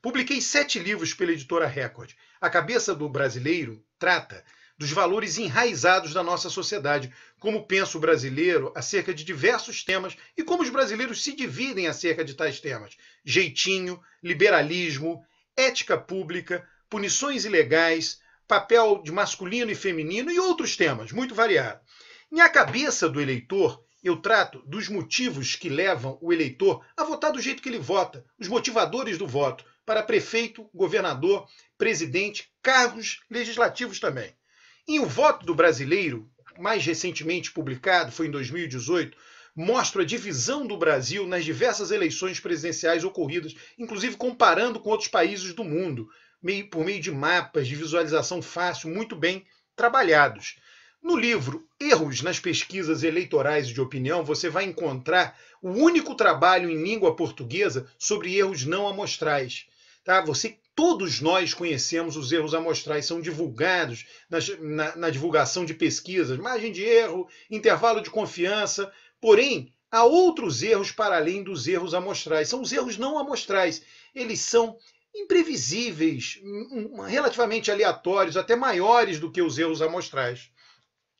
Publiquei sete livros pela editora Record. A Cabeça do Brasileiro trata dos valores enraizados da nossa sociedade, como pensa o brasileiro acerca de diversos temas e como os brasileiros se dividem acerca de tais temas: jeitinho, liberalismo, ética pública, punições ilegais, papel de masculino e feminino e outros temas, muito variados. Em A Cabeça do Eleitor, eu trato dos motivos que levam o eleitor a votar do jeito que ele vota, os motivadores do voto, para prefeito, governador, presidente, cargos legislativos também. E o voto do brasileiro, mais recentemente publicado, foi em 2018, mostra a divisão do Brasil nas diversas eleições presidenciais ocorridas, inclusive comparando com outros países do mundo, meio, por meio de mapas de visualização fácil, muito bem trabalhados. No livro Erros nas Pesquisas Eleitorais de Opinião, você vai encontrar o único trabalho em língua portuguesa sobre erros não amostrais. Tá? Você, todos nós conhecemos os erros amostrais, são divulgados nas, na, na divulgação de pesquisas, margem de erro, intervalo de confiança. Porém, há outros erros para além dos erros amostrais. São os erros não amostrais. Eles são imprevisíveis, hum, hum, relativamente aleatórios, até maiores do que os erros amostrais.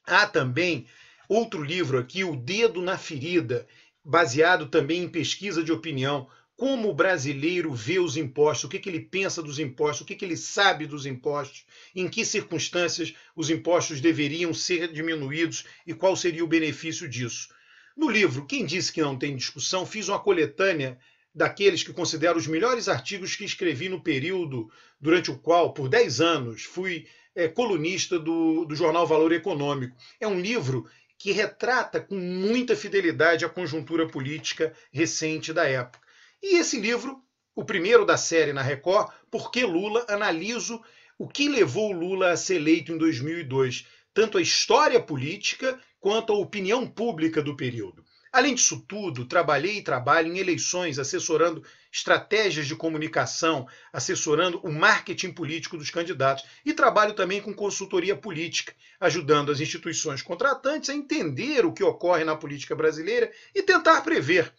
Há também outro livro aqui, O Dedo na Ferida, baseado também em pesquisa de opinião como o brasileiro vê os impostos, o que, que ele pensa dos impostos, o que, que ele sabe dos impostos, em que circunstâncias os impostos deveriam ser diminuídos e qual seria o benefício disso. No livro Quem Disse Que Não Tem Discussão, fiz uma coletânea daqueles que considero os melhores artigos que escrevi no período durante o qual, por 10 anos, fui é, colunista do, do jornal Valor Econômico. É um livro que retrata com muita fidelidade a conjuntura política recente da época. E esse livro, o primeiro da série na Record, Por que Lula? Analiso o que levou Lula a ser eleito em 2002, tanto a história política quanto a opinião pública do período. Além disso tudo, trabalhei e trabalho em eleições, assessorando estratégias de comunicação, assessorando o marketing político dos candidatos e trabalho também com consultoria política, ajudando as instituições contratantes a entender o que ocorre na política brasileira e tentar prever.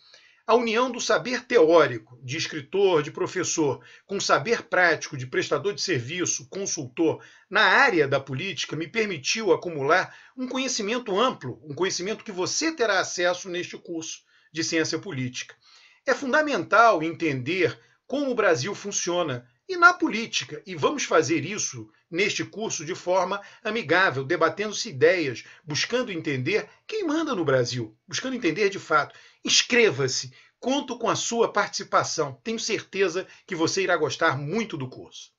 A união do saber teórico, de escritor, de professor, com saber prático, de prestador de serviço, consultor, na área da política, me permitiu acumular um conhecimento amplo, um conhecimento que você terá acesso neste curso de Ciência Política. É fundamental entender como o Brasil funciona e na política. E vamos fazer isso neste curso de forma amigável, debatendo-se ideias, buscando entender quem manda no Brasil, buscando entender de fato. Inscreva-se, conto com a sua participação. Tenho certeza que você irá gostar muito do curso.